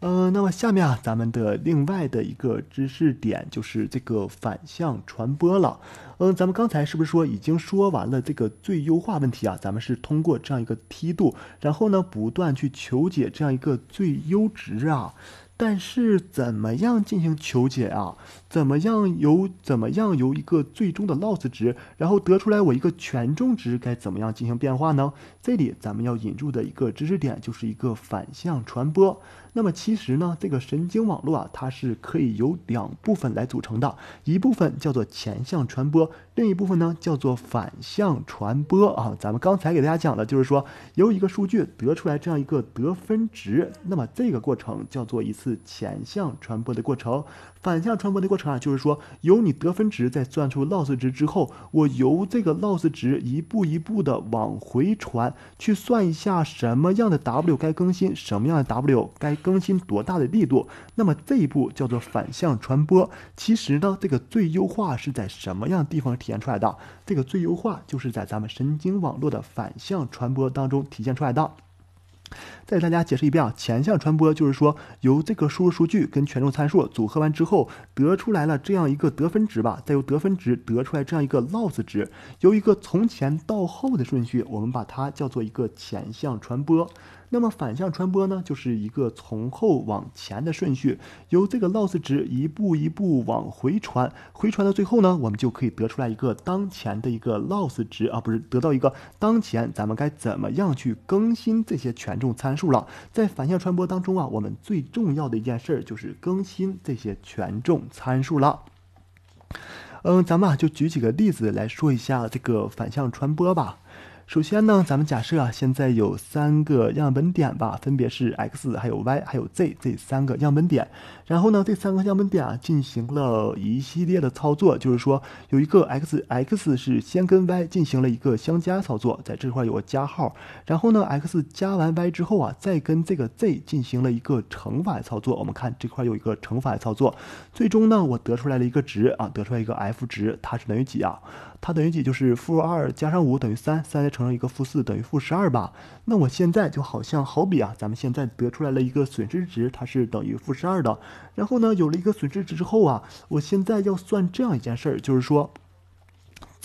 嗯，那么下面啊，咱们的另外的一个知识点就是这个反向传播了。嗯，咱们刚才是不是说已经说完了这个最优化问题啊？咱们是通过这样一个梯度，然后呢，不断去求解这样一个最优值啊。但是怎么样进行求解啊？怎么样由怎么样由一个最终的 loss 值，然后得出来我一个权重值，该怎么样进行变化呢？这里咱们要引入的一个知识点，就是一个反向传播。那么其实呢，这个神经网络啊，它是可以由两部分来组成的，一部分叫做前向传播，另一部分呢叫做反向传播啊。咱们刚才给大家讲的就是说由一个数据得出来这样一个得分值，那么这个过程叫做一次前向传播的过程。反向传播的过程啊，就是说，由你得分值再算出 loss 值之后，我由这个 loss 值一步一步的往回传，去算一下什么样的 w 该更新，什么样的 w 该更新多大的力度。那么这一步叫做反向传播。其实呢，这个最优化是在什么样地方体现出来的？这个最优化就是在咱们神经网络的反向传播当中体现出来的。再给大家解释一遍啊，前向传播就是说，由这个输入数据跟权重参数组合完之后，得出来了这样一个得分值吧，再由得分值得出来这样一个 loss 值，由一个从前到后的顺序，我们把它叫做一个前向传播。那么反向传播呢，就是一个从后往前的顺序，由这个 loss 值一步一步往回传，回传到最后呢，我们就可以得出来一个当前的一个 loss 值啊，不是得到一个当前咱们该怎么样去更新这些权重参数了。在反向传播当中啊，我们最重要的一件事儿就是更新这些权重参数了。嗯，咱们啊就举几个例子来说一下这个反向传播吧。首先呢，咱们假设啊，现在有三个样本点吧，分别是 x，还有 y，还有 z，这三个样本点。然后呢，这三个样本点啊，进行了一系列的操作，就是说有一个 x，x 是先跟 y 进行了一个相加操作，在这块有个加号。然后呢，x 加完 y 之后啊，再跟这个 z 进行了一个乘法操作，我们看这块有一个乘法操作。最终呢，我得出来了一个值啊，得出来一个 f 值，它是等于几啊？它等于几？就是负二加上五等于三，三再乘上一个负四等于负十二吧。那我现在就好像好比啊，咱们现在得出来了一个损失值，它是等于负十二的。然后呢，有了一个损失值之后啊，我现在要算这样一件事儿，就是说。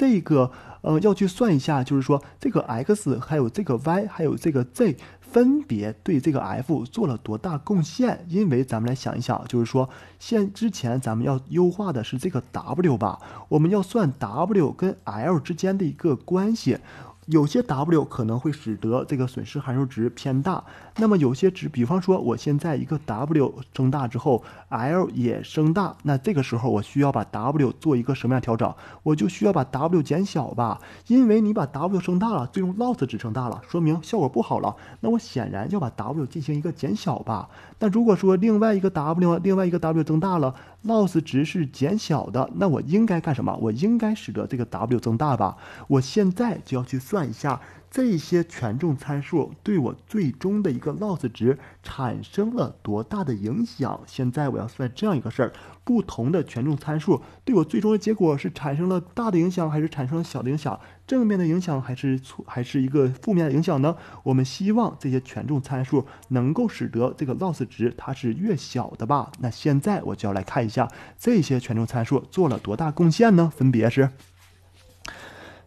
这个呃，要去算一下，就是说这个 x 还有这个 y 还有这个 z 分别对这个 f 做了多大贡献？因为咱们来想一想，就是说现之前咱们要优化的是这个 w 吧，我们要算 w 跟 l 之间的一个关系，有些 w 可能会使得这个损失函数值偏大。那么有些值，比方说我现在一个 W 增大之后，L 也增大，那这个时候我需要把 W 做一个什么样调整？我就需要把 W 减小吧，因为你把 W 增大了，最终 loss 值增大了，说明效果不好了。那我显然要把 W 进行一个减小吧。那如果说另外一个 W，另外一个 W 增大了，loss 值是减小的，那我应该干什么？我应该使得这个 W 增大吧。我现在就要去算一下。这些权重参数对我最终的一个 loss 值产生了多大的影响？现在我要算这样一个事儿：不同的权重参数对我最终的结果是产生了大的影响，还是产生了小的影响？正面的影响还是错，还是一个负面的影响呢？我们希望这些权重参数能够使得这个 loss 值它是越小的吧？那现在我就要来看一下这些权重参数做了多大贡献呢？分别是？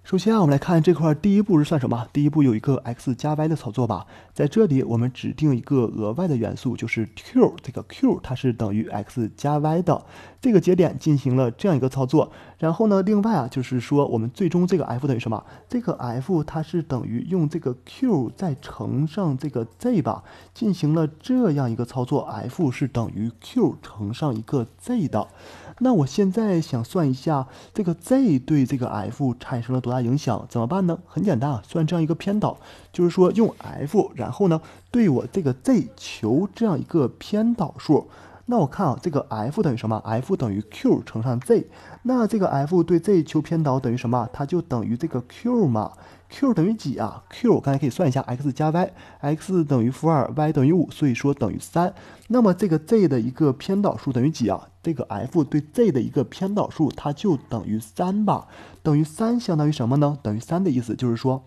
首先啊，我们来看这块，第一步是算什么？第一步有一个 x 加 y 的操作吧，在这里我们指定一个额外的元素，就是 q，这个 q 它是等于 x 加 y 的这个节点进行了这样一个操作。然后呢，另外啊，就是说我们最终这个 f 等于什么？这个 f 它是等于用这个 q 再乘上这个 z 吧，进行了这样一个操作，f 是等于 q 乘上一个 z 的。那我现在想算一下这个 z 对这个 f 产生了多大影响，怎么办呢？很简单啊，算这样一个偏导，就是说用 f，然后呢对我这个 z 求这样一个偏导数。那我看啊，这个 f 等于什么？f 等于 q 乘上 z。那这个 f 对 z 求偏导等于什么？它就等于这个 q 嘛？q 等于几啊？q 刚才可以算一下，x 加 y，x 等于负二，y 等于五，所以说等于三。那么这个 z 的一个偏导数等于几啊？这个 f 对 z 的一个偏导数，它就等于三吧？等于三相当于什么呢？等于三的意思就是说。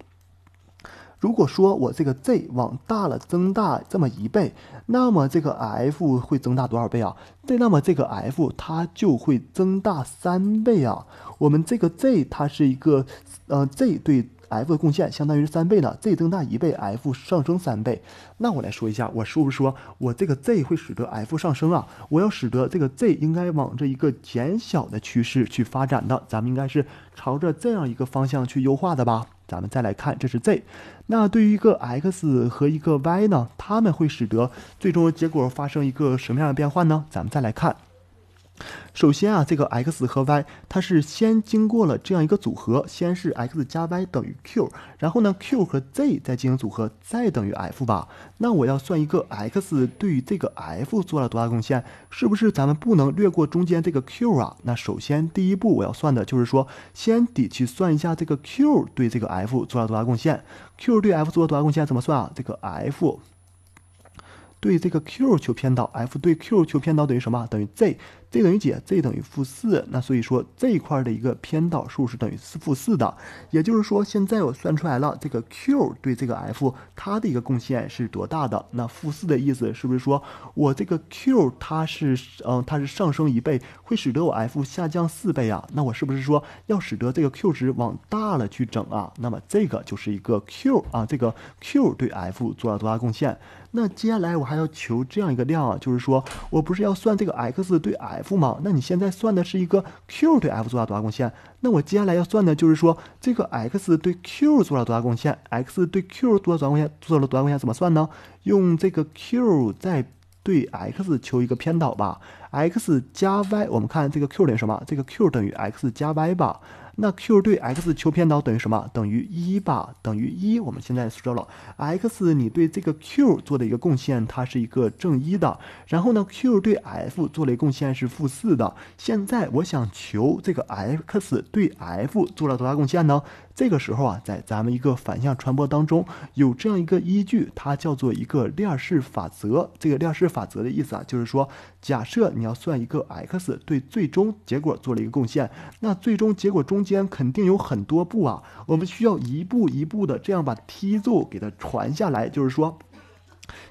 如果说我这个 z 往大了增大这么一倍，那么这个 f 会增大多少倍啊？这那么这个 f 它就会增大三倍啊。我们这个 z 它是一个，呃，z 对 f 的贡献相当于三倍呢。z 增大一倍，f 上升三倍。那我来说一下，我是不是说我这个 z 会使得 f 上升啊？我要使得这个 z 应该往这一个减小的趋势去发展的，咱们应该是朝着这样一个方向去优化的吧。咱们再来看，这是 z，那对于一个 x 和一个 y 呢，它们会使得最终的结果发生一个什么样的变换呢？咱们再来看。首先啊，这个 x 和 y 它是先经过了这样一个组合，先是 x 加 y 等于 q，然后呢 q 和 z 再进行组合，再等于 f 吧。那我要算一个 x 对于这个 f 做了多大贡献，是不是咱们不能略过中间这个 q 啊？那首先第一步我要算的就是说，先得去算一下这个 q 对这个 f 做了多大贡献。q 对 f 做了多大贡献怎么算啊？这个 f 对这个 q 求偏导，f 对 q 求偏导等于什么？等于 z。z 等于几？z 等于负四。那所以说这一块的一个偏导数是等于四负四的。也就是说，现在我算出来了这个 q 对这个 f 它的一个贡献是多大的。那负四的意思是不是说我这个 q 它是嗯它是上升一倍，会使得我 f 下降四倍啊？那我是不是说要使得这个 q 值往大了去整啊？那么这个就是一个 q 啊，这个 q 对 f 做了多大贡献？那接下来我还要求这样一个量啊，就是说我不是要算这个 x 对 x。F 嘛，那你现在算的是一个 Q 对 F 做了多大贡献？那我接下来要算的就是说，这个 X 对 Q 做了多大贡献？X 对 Q 做了多大贡献？做了多大贡献？怎么算呢？用这个 Q 再对 X 求一个偏导吧。x 加 y，我们看这个 q 等于什么？这个 q 等于 x 加 y 吧。那 q 对 x 求偏导等于什么？等于一吧，等于一。我们现在说了 x，你对这个 q 做的一个贡献，它是一个正一的。然后呢，q 对 f 做了一个贡献是负四的。现在我想求这个 x 对 f 做了多大贡献呢？这个时候啊，在咱们一个反向传播当中，有这样一个依据，它叫做一个链式法则。这个链式法则的意思啊，就是说，假设你。要算一个 x 对最终结果做了一个贡献，那最终结果中间肯定有很多步啊，我们需要一步一步的这样把梯度给它传下来，就是说，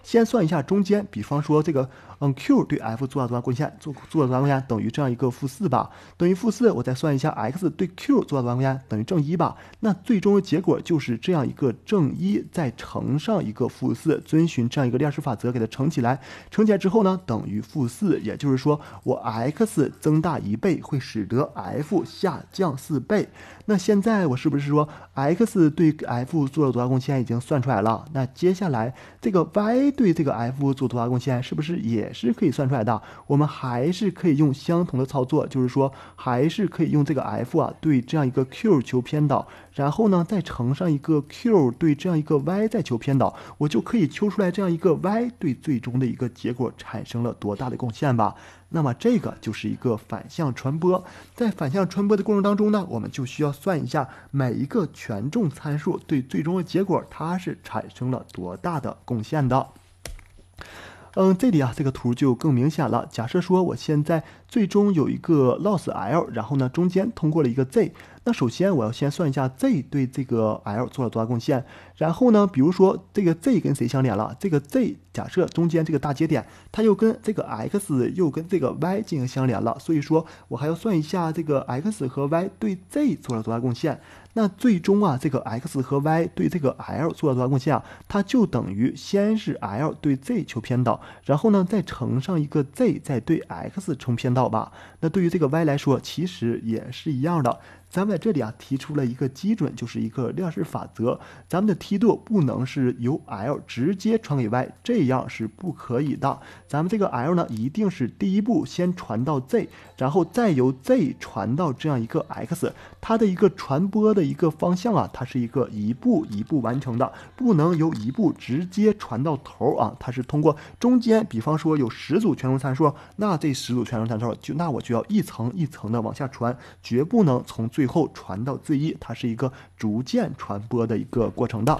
先算一下中间，比方说这个。嗯，q 对 f 做了多大贡献？做做了多大贡献？等于这样一个负四吧，等于负四。我再算一下 x 对 q 做了多大贡献？等于正一吧。那最终的结果就是这样一个正一再乘上一个负四，遵循这样一个链式法则给它乘起来，乘起来之后呢，等于负四。也就是说，我 x 增大一倍会使得 f 下降四倍。那现在我是不是说 x 对 f 做了多大贡献已经算出来了？那接下来这个 y 对这个 f 做多大贡献？是不是也？也是可以算出来的。我们还是可以用相同的操作，就是说，还是可以用这个 f 啊，对这样一个 q 求偏导，然后呢，再乘上一个 q 对这样一个 y 再求偏导，我就可以求出来这样一个 y 对最终的一个结果产生了多大的贡献吧。那么这个就是一个反向传播。在反向传播的过程当中呢，我们就需要算一下每一个权重参数对最终的结果它是产生了多大的贡献的。嗯，这里啊，这个图就更明显了。假设说，我现在。最终有一个 loss L，然后呢，中间通过了一个 z。那首先我要先算一下 z 对这个 l 做了多大贡献。然后呢，比如说这个 z 跟谁相连了？这个 z 假设中间这个大节点，它又跟这个 x 又跟这个 y 进行相连了。所以说，我还要算一下这个 x 和 y 对 z 做了多大贡献。那最终啊，这个 x 和 y 对这个 l 做了多大贡献啊？它就等于先是 l 对 z 求偏导，然后呢，再乘上一个 z，再对 x 乘偏导。好吧，那对于这个 y 来说，其实也是一样的。咱们在这里啊提出了一个基准，就是一个量式法则。咱们的梯度不能是由 L 直接传给 Y，这样是不可以的。咱们这个 L 呢，一定是第一步先传到 Z，然后再由 Z 传到这样一个 X。它的一个传播的一个方向啊，它是一个一步一步完成的，不能由一步直接传到头啊。它是通过中间，比方说有十组权重参数，那这十组权重参数就那我就要一层一层的往下传，绝不能从最后传到最一，它是一个逐渐传播的一个过程的。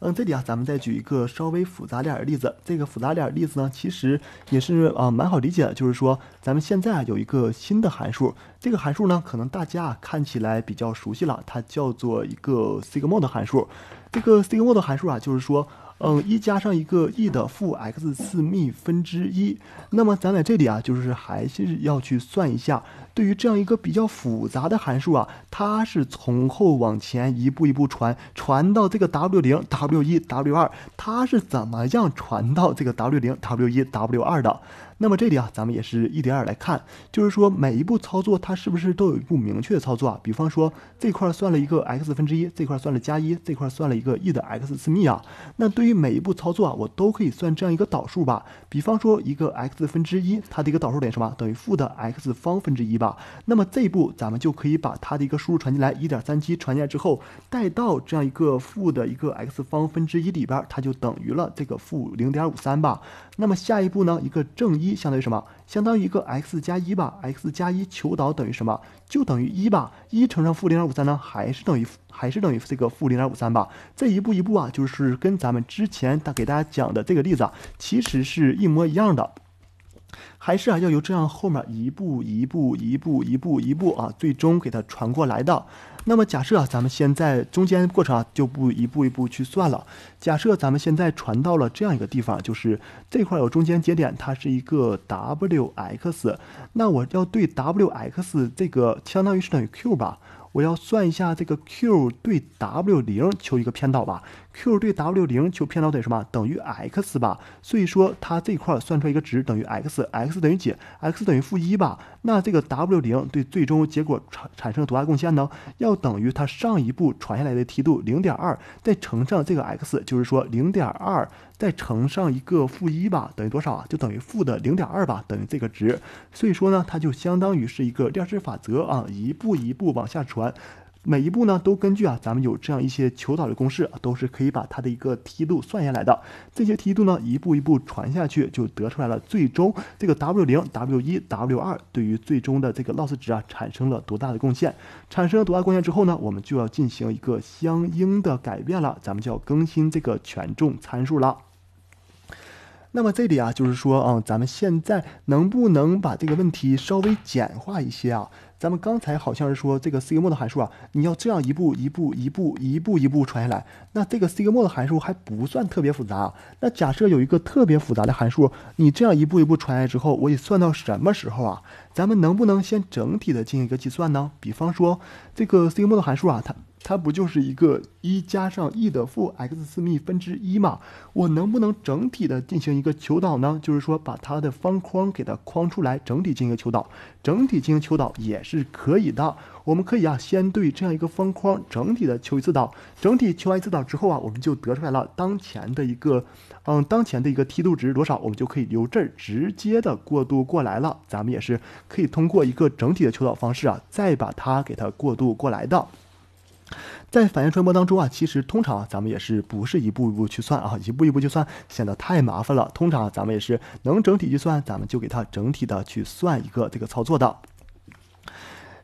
嗯，这里啊，咱们再举一个稍微复杂点的例子。这个复杂点例子呢，其实也是啊蛮好理解的，就是说咱们现在啊有一个新的函数，这个函数呢可能大家看起来比较熟悉了，它叫做一个 sigmoid 函数。这个 sigmoid 函数啊，就是说。嗯，一加上一个 e 的负 x 次幂分之一，那么咱在这里啊，就是还是要去算一下。对于这样一个比较复杂的函数啊，它是从后往前一步一步传，传到这个 w 零、w 一、w 二，它是怎么样传到这个 w 零、w 一、w 二的？那么这里啊，咱们也是一点点来看，就是说每一步操作它是不是都有一步明确的操作啊？比方说这块算了一个 x 分之一，这块算了加一，这块算了一个 e 的 x 次幂啊。那对于每一步操作啊，我都可以算这样一个导数吧。比方说一个 x 分之一，它的一个导数点什么等于负的 x 方分之一吧。那么这一步咱们就可以把它的一个输入传进来，一点三七传进来之后，带到这样一个负的一个 x 方分之一里边，它就等于了这个负零点五三吧。那么下一步呢，一个正一。一相当于什么？相当于一个 x 加一吧，x 加一求导等于什么？就等于一吧，一乘上负零点五三呢，还是等于还是等于这个负零点五三吧。这一步一步啊，就是跟咱们之前大给大家讲的这个例子啊，其实是一模一样的。还是啊，要由这样后面一步一步一步一步一步一步啊，最终给它传过来的。那么假设啊，咱们现在中间过程啊就不一步一步去算了。假设咱们现在传到了这样一个地方，就是这块有中间节点，它是一个 wx，那我要对 wx 这个相当于是等于 q 吧，我要算一下这个 q 对 w 零求一个偏导吧。Q 对 W 零求偏导等于什么？等于 x 吧，所以说它这块算出来一个值等于 x，x 等于几？x 等于负一吧。那这个 W 零对最终结果产产生多大贡献呢？要等于它上一步传下来的梯度0.2，再乘上这个 x，就是说0.2再乘上一个负一吧，等于多少啊？就等于负的0.2吧，等于这个值。所以说呢，它就相当于是一个链式法则啊，一步一步往下传。每一步呢，都根据啊，咱们有这样一些求导的公式，都是可以把它的一个梯度算下来的。这些梯度呢，一步一步传下去，就得出来了。最终这个 W 零、W 一、W 二对于最终的这个 loss 值啊，产生了多大的贡献？产生了多大贡献之后呢，我们就要进行一个相应的改变了，咱们就要更新这个权重参数了。那么这里啊，就是说嗯，咱们现在能不能把这个问题稍微简化一些啊？咱们刚才好像是说这个 sigmoid 函数啊，你要这样一步一步一步一步一步传下来，那这个 sigmoid 函数还不算特别复杂啊。那假设有一个特别复杂的函数，你这样一步一步传下来之后，我得算到什么时候啊？咱们能不能先整体的进行一个计算呢？比方说这个 sigmoid 函数啊，它。它不就是一个一加上 e 的负 x 次幂分之一嘛？我能不能整体的进行一个求导呢？就是说把它的方框给它框出来，整体进行求导，整体进行求导也是可以的。我们可以啊，先对这样一个方框整体的求一次导，整体求完一次导之后啊，我们就得出来了当前的一个，嗯，当前的一个梯度值多少，我们就可以由这儿直接的过渡过来了。咱们也是可以通过一个整体的求导方式啊，再把它给它过渡过来的。在反应传播当中啊，其实通常咱们也是不是一步一步去算啊，一步一步去算显得太麻烦了。通常咱们也是能整体计算，咱们就给它整体的去算一个这个操作的。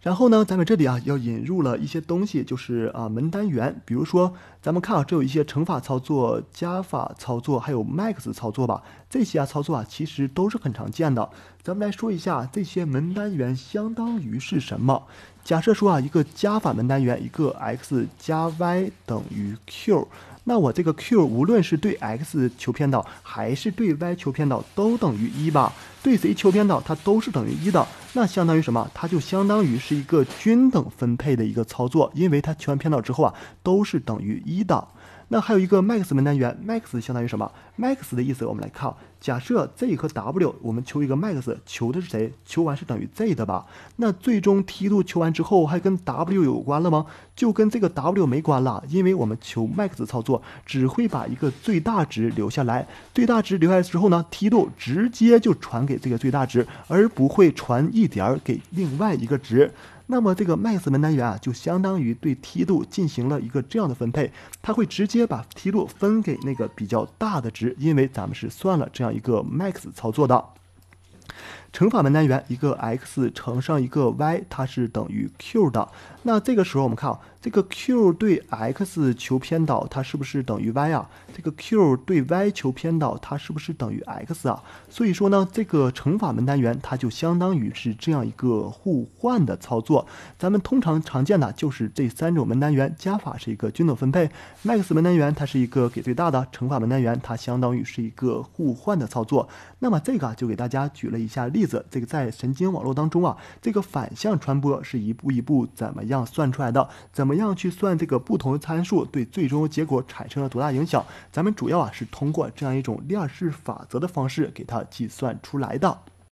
然后呢，咱们这里啊要引入了一些东西，就是啊门单元，比如说咱们看啊，这有一些乘法操作、加法操作，还有 max 操作吧，这些啊操作啊其实都是很常见的。咱们来说一下这些门单元相当于是什么。假设说啊，一个加法门单元，一个 x 加 y 等于 q，那我这个 q 无论是对 x 求偏导还是对 y 求偏导，都等于一吧？对谁求偏导，它都是等于一的。那相当于什么？它就相当于是一个均等分配的一个操作，因为它求完偏导之后啊，都是等于一的。那还有一个 max 门单元，max 相当于什么？max 的意思我们来看。假设 z 和 w，我们求一个 max，求的是谁？求完是等于 z 的吧？那最终梯度求完之后，还跟 w 有关了吗？就跟这个 w 没关了，因为我们求 max 操作只会把一个最大值留下来。最大值留下来之后呢，梯度直接就传给这个最大值，而不会传一点儿给另外一个值。那么这个 max 门单元啊，就相当于对梯度进行了一个这样的分配，它会直接把梯度分给那个比较大的值，因为咱们是算了这样。一个 max 操作的乘法门单元，一个 x 乘上一个 y，它是等于 q 的。那这个时候我们看。这个 Q 对 x 求偏导，它是不是等于 y 啊？这个 Q 对 y 求偏导，它是不是等于 x 啊？所以说呢，这个乘法门单元它就相当于是这样一个互换的操作。咱们通常常见的就是这三种门单元：加法是一个均等分配，max 门单元它是一个给最大的，乘法门单元它相当于是一个互换的操作。那么这个就给大家举了一下例子，这个在神经网络当中啊，这个反向传播是一步一步怎么样算出来的？怎么？怎样去算这个不同的参数对最终结果产生了多大影响？咱们主要啊是通过这样一种链式法则的方式给它计算出来的。